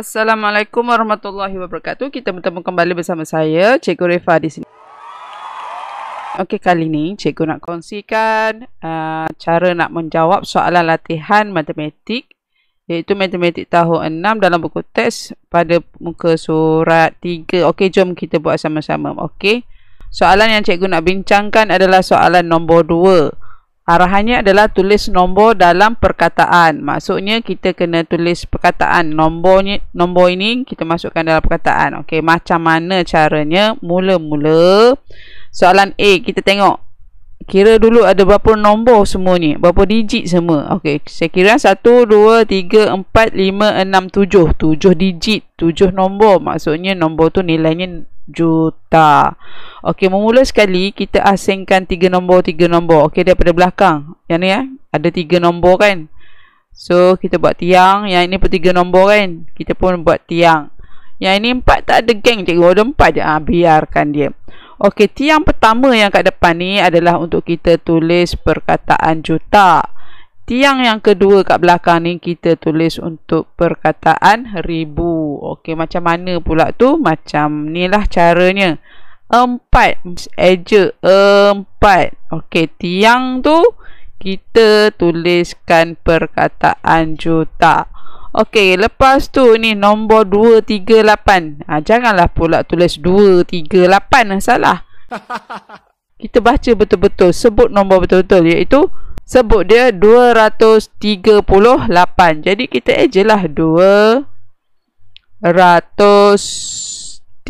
Assalamualaikum warahmatullahi wabarakatuh. Kita bertemu kembali bersama saya, Cikgu Refa di sini. Okey, kali ni cikgu nak kongsikan uh, cara nak menjawab soalan latihan matematik iaitu matematik tahun 6 dalam buku teks pada muka surat 3. Okey, jom kita buat sama-sama. Okey. Soalan yang cikgu nak bincangkan adalah soalan nombor Arahannya adalah tulis nombor dalam perkataan. Maksudnya kita kena tulis perkataan. Nombornya, nombor ini kita masukkan dalam perkataan. Okey, macam mana caranya? Mula-mula soalan A kita tengok kira dulu ada berapa nombor semua ni berapa digit semua okey saya kira 1 2 3 4 5 6 7 7 digit 7 nombor maksudnya nombor tu nilainya juta okey memula sekali kita asingkan 3 nombor 3 nombor okey daripada belakang yang ni eh ada 3 nombor kan so kita buat tiang yang ini pun 3 nombor kan kita pun buat tiang yang ini 4 tak ada geng cikgu ada 4 je ha, biarkan dia Okey, tiang pertama yang kat depan ni adalah untuk kita tulis perkataan juta. Tiang yang kedua kat belakang ni kita tulis untuk perkataan ribu. Okey, macam mana pula tu? Macam ni lah caranya. Empat. Eja. Empat. Okey, tiang tu kita tuliskan perkataan juta. Okey, lepas tu ni nombor 238. Ha, janganlah pula tulis 238 salah. Kita baca betul-betul, sebut nombor betul-betul iaitu sebut dia 238. Jadi kita ejalah 238.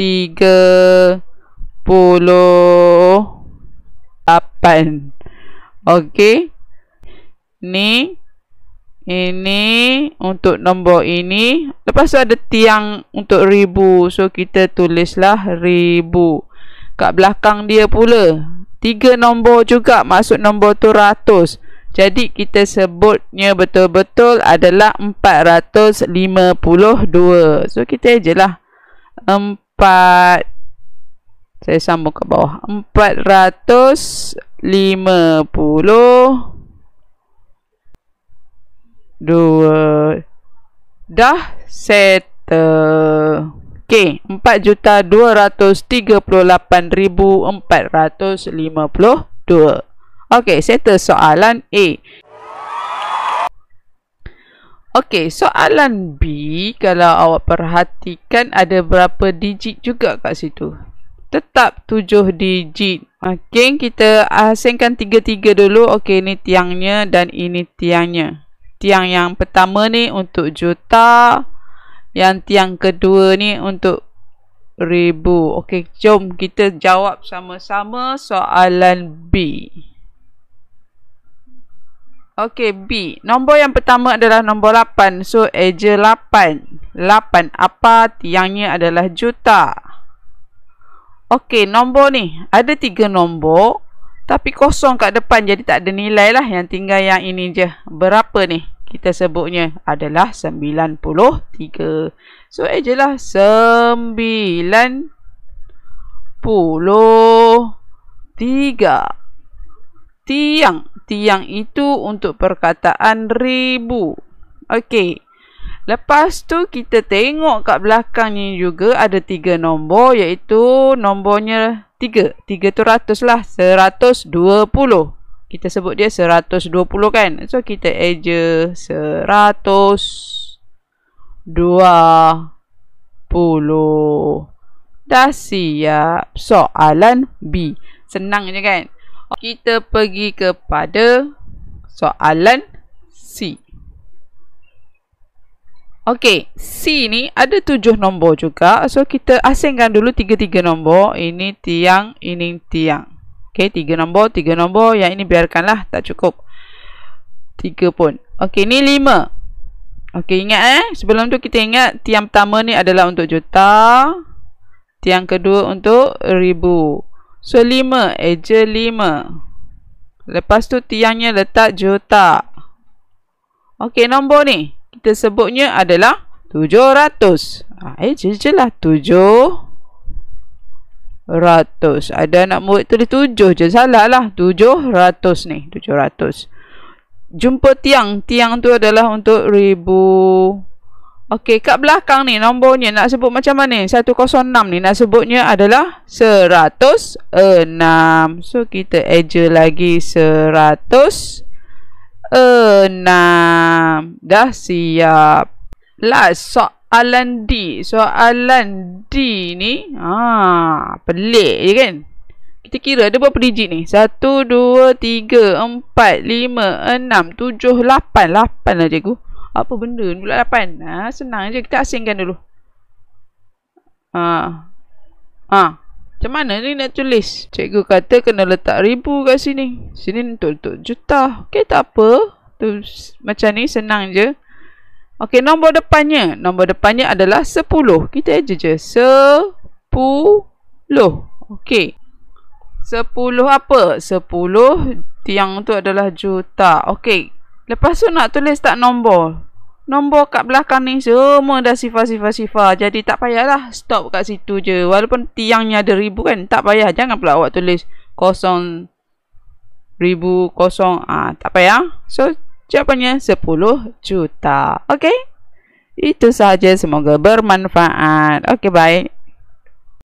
Okey. Ni ini untuk nombor ini lepas tu ada tiang untuk ribu so kita tulislah ribu kat belakang dia pula tiga nombor juga masuk nombor tu ratus jadi kita sebutnya betul-betul adalah 452 so kita je lah 4 saya sambung ke bawah 452 dua, dah settle. Okey, RM4,238,450. Okey, settle soalan A. Okey, soalan B, kalau awak perhatikan ada berapa digit juga kat situ. Tetap tujuh digit. Okey, kita asingkan tiga-tiga dulu. Okey, ini tiangnya dan ini tiangnya tiang yang pertama ni untuk juta yang tiang kedua ni untuk ribu ok jom kita jawab sama-sama soalan B ok B nombor yang pertama adalah nombor 8 so eja 8 8 apa tiangnya adalah juta ok nombor ni ada 3 nombor tapi kosong kat depan jadi tak ada nilai lah yang tinggal yang ini je. Berapa ni? Kita sebutnya adalah 93. So, eh je lah. 93. Tiang. Tiang itu untuk perkataan ribu. Okey. Lepas tu kita tengok kat belakang ni juga ada tiga nombor iaitu nombornya tiga. Tiga tu ratus lah. Seratus dua puluh. Kita sebut dia seratus dua puluh kan. So, kita eja seratus dua puluh. Dah siap soalan B. Senang je kan. Kita pergi kepada soalan C. Okey, C ni ada tujuh nombor juga. So, kita asingkan dulu tiga-tiga nombor. Ini tiang, ini tiang. Okey, tiga nombor, tiga nombor. Yang ini biarkanlah, tak cukup. Tiga pun. Okey, ni lima. Okey, ingat eh. Sebelum tu kita ingat tiang pertama ni adalah untuk juta. Tiang kedua untuk ribu. So, lima. Eja lima. Lepas tu tiangnya letak juta. Okey, nombor ni. Nombor ni tersebutnya adalah 700. Ha, eh, je-je lah. 700. Ada anak murid tulis 7 je. Salah lah. 700 ni. 700. Jumpa tiang. Tiang tu adalah untuk ribu... Okey, kat belakang ni nombornya nak sebut macam mana? 106 ni nak sebutnya adalah 106. So, kita eja lagi 106 enam. Dah siap. Last soalan D. Soalan D ni, ah, pelik je kan? Kita kira ada berapa digit ni? Satu, dua, tiga, empat, lima, enam, tujuh, lapan, lapan lah cikgu. Apa benda ni pula 8? Ha, senang je. Kita asingkan dulu. Ah. Ah. Macam mana ni nak tulis? Cikgu kata kena letak ribu kat sini. Sini untuk juta. Okey, tak apa. Tu, macam ni senang je. Okey, nombor depannya. Nombor depannya adalah sepuluh. Kita aja je. Sepuluh. Okey. Sepuluh apa? Sepuluh tiang tu adalah juta. Okey. Lepas tu nak tulis tak nombor? nombor kat belakang ni semua dah sifar-sifar-sifar. Jadi tak payahlah stop kat situ je. Walaupun tiangnya ada ribu kan, tak payah. Jangan pula awak tulis kosong ribu kosong. ha, tak payah. So, jawapannya 10 juta. Okay? Itu sahaja. Semoga bermanfaat. Okay, bye.